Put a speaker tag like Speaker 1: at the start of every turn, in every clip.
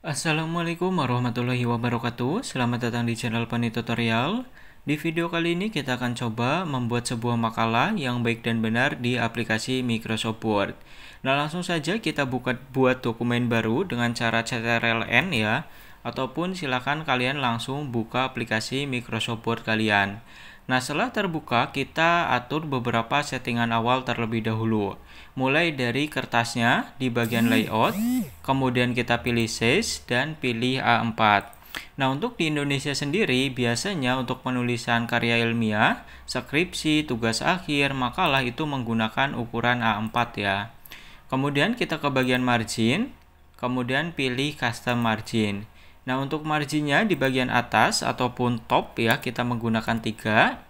Speaker 1: Assalamualaikum warahmatullahi wabarakatuh Selamat datang di channel Pani Tutorial Di video kali ini kita akan coba membuat sebuah makalah yang baik dan benar di aplikasi Microsoft Word Nah langsung saja kita buka buat dokumen baru dengan cara CTRLN ya Ataupun silakan kalian langsung buka aplikasi Microsoft Word kalian Nah, setelah terbuka, kita atur beberapa settingan awal terlebih dahulu. Mulai dari kertasnya di bagian layout, kemudian kita pilih size dan pilih A4. Nah, untuk di Indonesia sendiri, biasanya untuk penulisan karya ilmiah, skripsi, tugas akhir, makalah itu menggunakan ukuran A4 ya. Kemudian kita ke bagian margin, kemudian pilih custom margin. Nah, untuk marginnya di bagian atas ataupun top ya, kita menggunakan 3.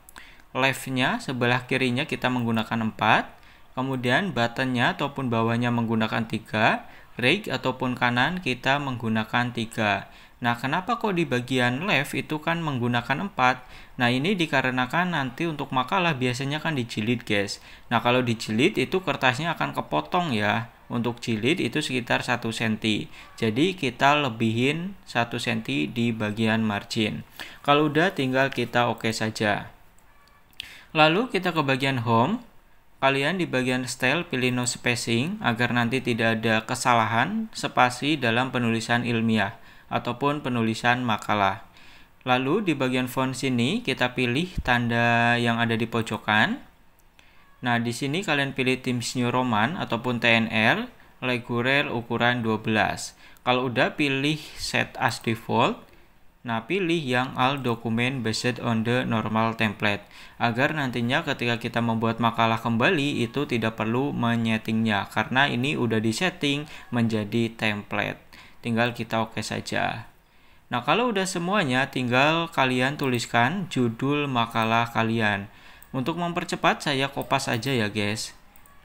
Speaker 1: Leftnya, sebelah kirinya kita menggunakan 4. Kemudian buttonnya ataupun bawahnya menggunakan 3. Rig ataupun kanan kita menggunakan 3. Nah, kenapa kok di bagian left itu kan menggunakan 4? Nah, ini dikarenakan nanti untuk makalah biasanya kan dijilid, guys. Nah, kalau dijilid itu kertasnya akan kepotong ya. Untuk jilid itu sekitar 1 cm. Jadi kita lebihin 1 cm di bagian margin. Kalau udah tinggal kita oke okay saja. Lalu kita ke bagian home. Kalian di bagian style pilih no spacing agar nanti tidak ada kesalahan spasi dalam penulisan ilmiah ataupun penulisan makalah. Lalu di bagian font sini kita pilih tanda yang ada di pojokan Nah, di sini kalian pilih tim New Roman ataupun TNR, reguler ukuran 12. Kalau udah pilih set as default, nah pilih yang all document based on the normal template agar nantinya ketika kita membuat makalah kembali itu tidak perlu menyetingnya karena ini udah disetting menjadi template. Tinggal kita oke okay saja. Nah, kalau udah semuanya tinggal kalian tuliskan judul makalah kalian. Untuk mempercepat saya kopas aja ya guys.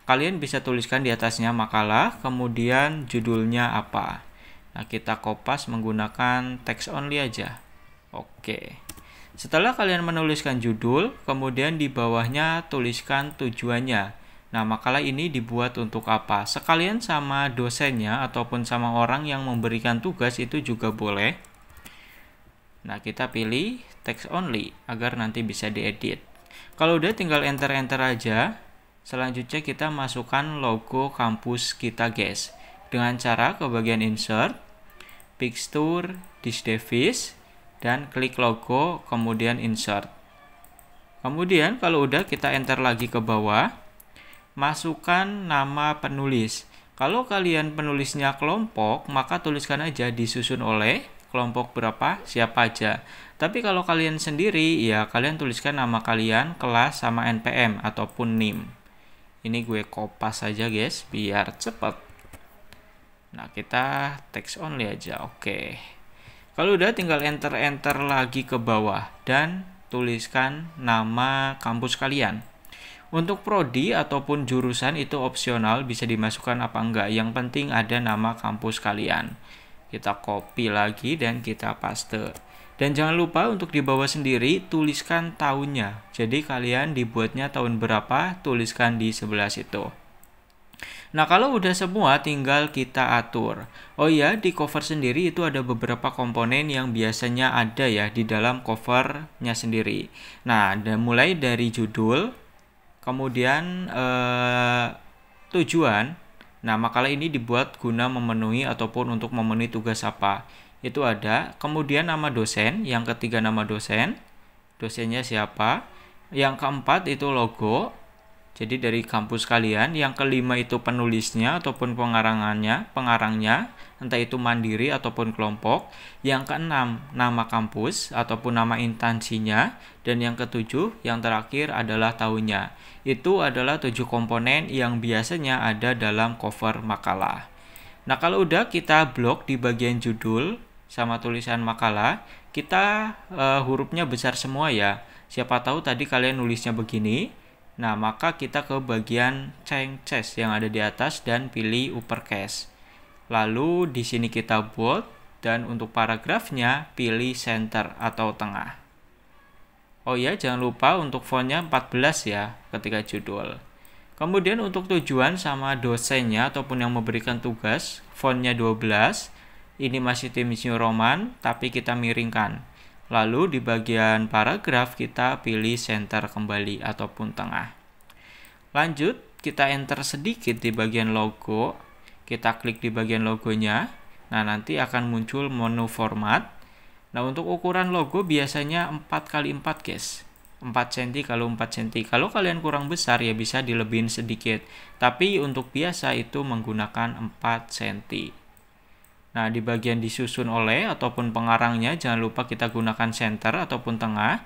Speaker 1: Kalian bisa tuliskan di atasnya makalah, kemudian judulnya apa. Nah, kita kopas menggunakan text only aja. Oke. Setelah kalian menuliskan judul, kemudian di bawahnya tuliskan tujuannya. Nah, makalah ini dibuat untuk apa? Sekalian sama dosennya ataupun sama orang yang memberikan tugas itu juga boleh. Nah, kita pilih text only agar nanti bisa diedit. Kalau udah tinggal enter-enter aja. Selanjutnya kita masukkan logo kampus kita guys. Dengan cara ke bagian insert, fixture, device, dan klik logo kemudian insert. Kemudian kalau udah kita enter lagi ke bawah, masukkan nama penulis. Kalau kalian penulisnya kelompok, maka tuliskan aja disusun oleh kelompok berapa, siapa aja. Tapi kalau kalian sendiri, ya kalian tuliskan nama kalian, kelas, sama NPM ataupun NIM. Ini gue kopas aja guys, biar cepet. Nah, kita text only aja, oke. Kalau udah tinggal enter-enter lagi ke bawah dan tuliskan nama kampus kalian. Untuk prodi ataupun jurusan itu opsional bisa dimasukkan apa enggak, yang penting ada nama kampus kalian. Kita copy lagi dan kita paste. Dan jangan lupa untuk di bawah sendiri tuliskan tahunnya. Jadi kalian dibuatnya tahun berapa, tuliskan di sebelah situ. Nah kalau udah semua tinggal kita atur. Oh iya di cover sendiri itu ada beberapa komponen yang biasanya ada ya di dalam covernya sendiri. Nah ada mulai dari judul, kemudian eh, tujuan, Nah, makalah ini dibuat guna memenuhi ataupun untuk memenuhi tugas apa. Itu ada. Kemudian nama dosen, yang ketiga nama dosen, dosennya siapa. Yang keempat itu logo, jadi dari kampus kalian yang kelima itu penulisnya ataupun pengarangannya, pengarangnya, entah itu mandiri ataupun kelompok. Yang keenam nama kampus ataupun nama instansinya dan yang ketujuh yang terakhir adalah tahunnya. Itu adalah tujuh komponen yang biasanya ada dalam cover makalah. Nah, kalau udah kita blok di bagian judul sama tulisan makalah, kita uh, hurufnya besar semua ya. Siapa tahu tadi kalian nulisnya begini, Nah, maka kita ke bagian change chest yang ada di atas dan pilih uppercase Lalu di sini kita bold dan untuk paragrafnya pilih center atau tengah. Oh ya, jangan lupa untuk fontnya 14 ya ketika judul. Kemudian untuk tujuan sama dosennya ataupun yang memberikan tugas, fontnya 12. Ini masih tim New Roman, tapi kita miringkan Lalu di bagian paragraf kita pilih center kembali ataupun tengah. Lanjut, kita enter sedikit di bagian logo. Kita klik di bagian logonya. Nah, nanti akan muncul menu format. Nah, untuk ukuran logo biasanya 4x4 guys. 4 cm kalau 4 cm. Kalau kalian kurang besar ya bisa dilebihin sedikit. Tapi untuk biasa itu menggunakan 4 cm. Nah, di bagian disusun oleh ataupun pengarangnya jangan lupa kita gunakan center ataupun tengah.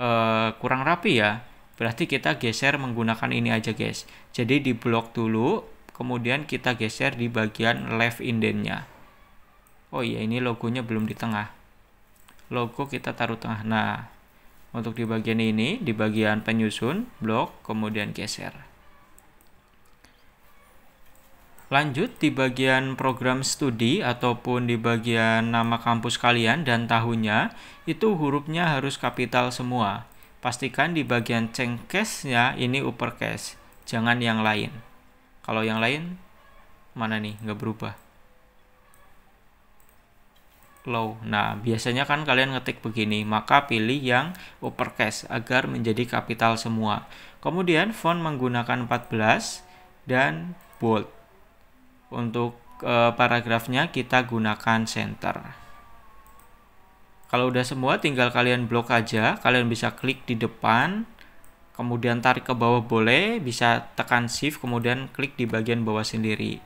Speaker 1: E, kurang rapi ya. Berarti kita geser menggunakan ini aja, guys. Jadi di blok dulu, kemudian kita geser di bagian left indentnya. Oh iya, ini logonya belum di tengah. Logo kita taruh tengah. Nah, untuk di bagian ini, di bagian penyusun, blok, kemudian geser. Lanjut di bagian program studi ataupun di bagian nama kampus kalian dan tahunnya, itu hurufnya harus kapital semua. Pastikan di bagian cengkesnya ini uppercase, jangan yang lain. Kalau yang lain, mana nih? Nggak berubah. Low. Nah, biasanya kan kalian ngetik begini, maka pilih yang uppercase agar menjadi kapital semua. Kemudian font menggunakan 14 dan bold. Untuk e, paragrafnya kita gunakan center. Kalau udah semua tinggal kalian blok aja, kalian bisa klik di depan, kemudian tarik ke bawah boleh, bisa tekan shift kemudian klik di bagian bawah sendiri.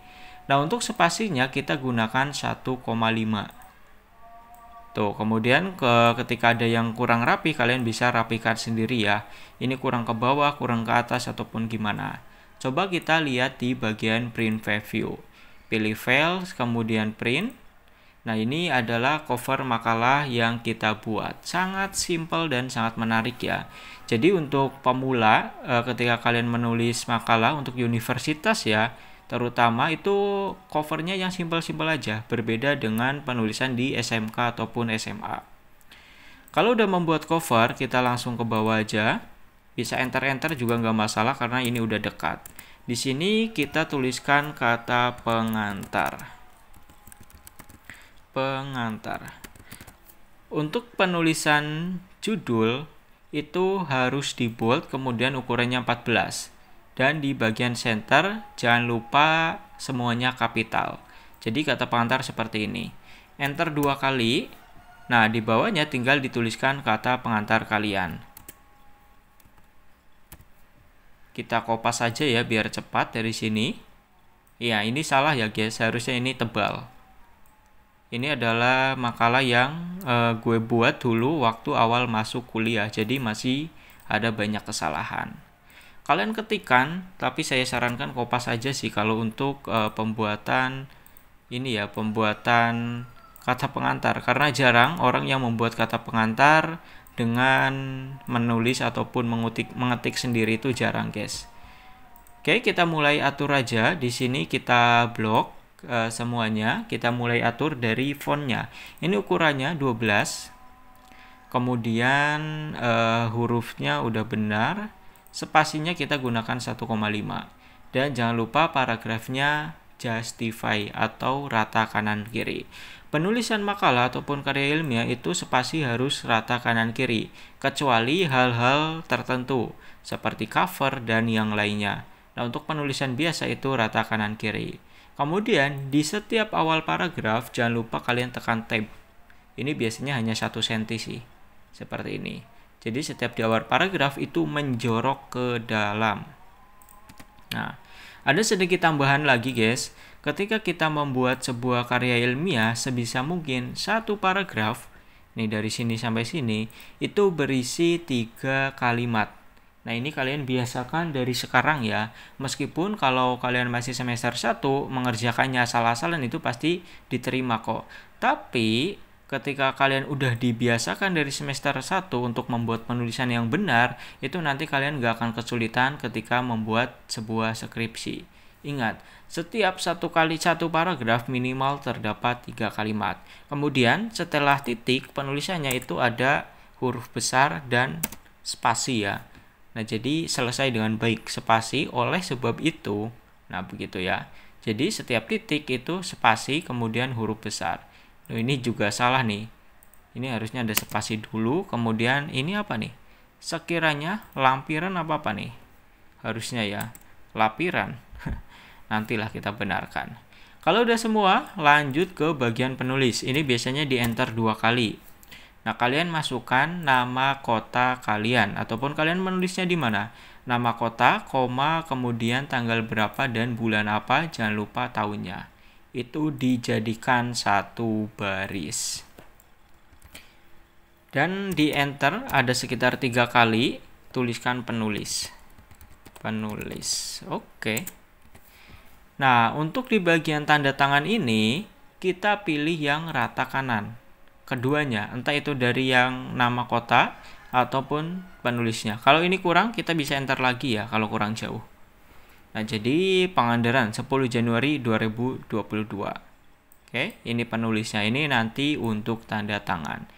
Speaker 1: Nah, untuk spasinya kita gunakan 1,5. Tuh, kemudian ke ketika ada yang kurang rapi kalian bisa rapikan sendiri ya. Ini kurang ke bawah, kurang ke atas ataupun gimana. Coba kita lihat di bagian print preview pilih file, kemudian print. Nah, ini adalah cover makalah yang kita buat. Sangat simple dan sangat menarik ya. Jadi untuk pemula eh, ketika kalian menulis makalah untuk universitas ya, terutama itu covernya yang simpel-simpel aja, berbeda dengan penulisan di SMK ataupun SMA. Kalau udah membuat cover, kita langsung ke bawah aja. Bisa enter-enter juga nggak masalah karena ini udah dekat. Di sini kita tuliskan kata pengantar. Pengantar. Untuk penulisan judul itu harus di bold kemudian ukurannya 14 dan di bagian center jangan lupa semuanya kapital. Jadi kata pengantar seperti ini. Enter dua kali. Nah, di bawahnya tinggal dituliskan kata pengantar kalian. Kita kopas saja ya biar cepat dari sini. Ya, ini salah ya guys, harusnya ini tebal. Ini adalah makalah yang uh, gue buat dulu waktu awal masuk kuliah, jadi masih ada banyak kesalahan. Kalian ketikkan, tapi saya sarankan kopas saja sih kalau untuk uh, pembuatan ini ya, pembuatan kata pengantar karena jarang orang yang membuat kata pengantar dengan menulis ataupun mengutik, mengetik sendiri itu jarang guys. Oke, kita mulai atur aja. Di sini kita blok e, semuanya. Kita mulai atur dari fontnya. Ini ukurannya 12. Kemudian e, hurufnya udah benar. Spasinya kita gunakan 1,5. Dan jangan lupa paragrafnya justify atau rata kanan kiri. Penulisan makalah ataupun karya ilmiah itu spasi harus rata kanan kiri, kecuali hal-hal tertentu seperti cover dan yang lainnya. Nah, untuk penulisan biasa itu rata kanan kiri. Kemudian, di setiap awal paragraf jangan lupa kalian tekan tab. Ini biasanya hanya satu senti sih. Seperti ini. Jadi setiap di awal paragraf itu menjorok ke dalam. Nah, ada sedikit tambahan lagi guys, ketika kita membuat sebuah karya ilmiah sebisa mungkin satu paragraf, nih dari sini sampai sini, itu berisi tiga kalimat. Nah ini kalian biasakan dari sekarang ya, meskipun kalau kalian masih semester 1 mengerjakannya salah asalan itu pasti diterima kok. Tapi ketika kalian udah dibiasakan dari semester 1 untuk membuat penulisan yang benar, itu nanti kalian gak akan kesulitan ketika membuat sebuah skripsi. Ingat, setiap satu kali satu paragraf minimal terdapat tiga kalimat. Kemudian setelah titik penulisannya itu ada huruf besar dan spasi ya. Nah jadi selesai dengan baik spasi oleh sebab itu. Nah begitu ya. Jadi setiap titik itu spasi kemudian huruf besar. Loh, ini juga salah nih. Ini harusnya ada spasi dulu, kemudian ini apa nih? Sekiranya lampiran apa-apa nih? Harusnya ya, lapiran. Nantilah kita benarkan. Kalau udah semua, lanjut ke bagian penulis. Ini biasanya di enter dua kali. Nah, kalian masukkan nama kota kalian ataupun kalian menulisnya di mana? Nama kota, koma, kemudian tanggal berapa dan bulan apa, jangan lupa tahunnya itu dijadikan satu baris. Dan di enter ada sekitar tiga kali tuliskan penulis. Penulis. Oke. Nah, untuk di bagian tanda tangan ini kita pilih yang rata kanan. Keduanya, entah itu dari yang nama kota ataupun penulisnya. Kalau ini kurang, kita bisa enter lagi ya kalau kurang jauh. Nah, jadi Pangandaran 10 Januari 2022. Oke, ini penulisnya ini nanti untuk tanda tangan.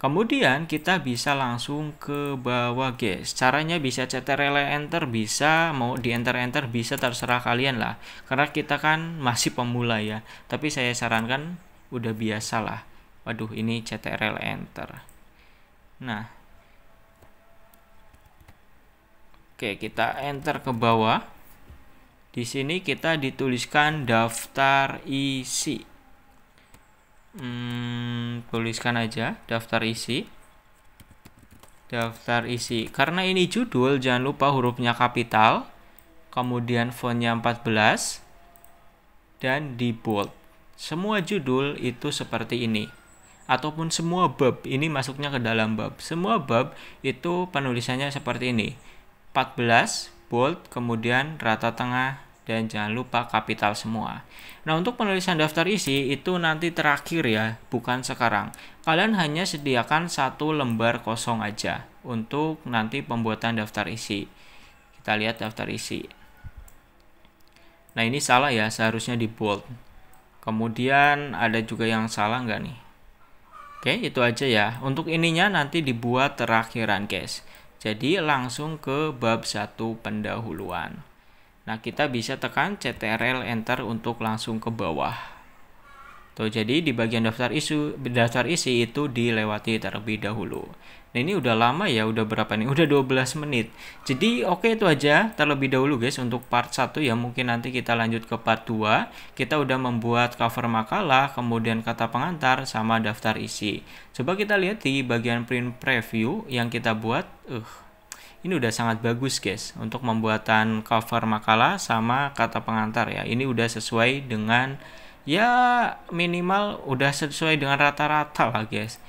Speaker 1: Kemudian kita bisa langsung ke bawah guys. Caranya bisa CTRL enter bisa mau di enter enter bisa terserah kalian lah. Karena kita kan masih pemula ya. Tapi saya sarankan udah biasa lah. Waduh ini CTRL enter. Nah. Oke, kita enter ke bawah. Di sini kita dituliskan daftar isi. Hmm, tuliskan aja daftar isi. Daftar isi. Karena ini judul, jangan lupa hurufnya kapital. Kemudian fontnya 14 dan di bold. Semua judul itu seperti ini. Ataupun semua bab, ini masuknya ke dalam bab. Semua bab itu penulisannya seperti ini. 14 bold, kemudian rata tengah dan jangan lupa kapital semua. Nah, untuk penulisan daftar isi itu nanti terakhir ya, bukan sekarang. Kalian hanya sediakan satu lembar kosong aja untuk nanti pembuatan daftar isi. Kita lihat daftar isi. Nah, ini salah ya, seharusnya di bold. Kemudian ada juga yang salah nggak nih? Oke, itu aja ya. Untuk ininya nanti dibuat terakhiran, guys. Jadi langsung ke bab 1 pendahuluan. Nah, kita bisa tekan CTRL Enter untuk langsung ke bawah. Tuh, jadi di bagian daftar isu, daftar isi itu dilewati terlebih dahulu. Nah, ini udah lama ya, udah berapa nih? Udah 12 menit. Jadi, oke okay, itu aja terlebih dahulu guys untuk part 1 ya. Mungkin nanti kita lanjut ke part 2. Kita udah membuat cover makalah, kemudian kata pengantar sama daftar isi. Coba kita lihat di bagian print preview yang kita buat. Uh, ini udah sangat bagus guys untuk pembuatan cover makalah sama kata pengantar ya ini udah sesuai dengan ya minimal udah sesuai dengan rata-rata lah guys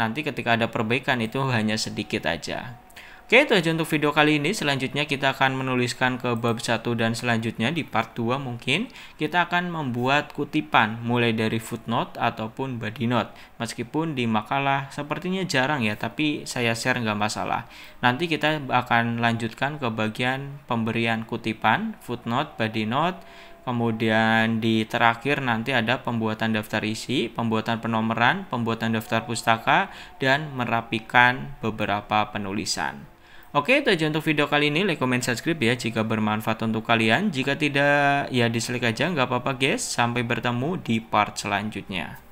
Speaker 1: nanti ketika ada perbaikan itu hanya sedikit aja Oke, itu aja untuk video kali ini. Selanjutnya kita akan menuliskan ke bab 1 dan selanjutnya di part 2 mungkin kita akan membuat kutipan mulai dari footnote ataupun body note. Meskipun di makalah sepertinya jarang ya, tapi saya share nggak masalah. Nanti kita akan lanjutkan ke bagian pemberian kutipan, footnote, body note, Kemudian di terakhir nanti ada pembuatan daftar isi, pembuatan penomeran, pembuatan daftar pustaka, dan merapikan beberapa penulisan. Oke, itu aja untuk video kali ini. Like, comment, subscribe ya jika bermanfaat untuk kalian. Jika tidak, ya dislike aja. Nggak apa-apa, guys. Sampai bertemu di part selanjutnya.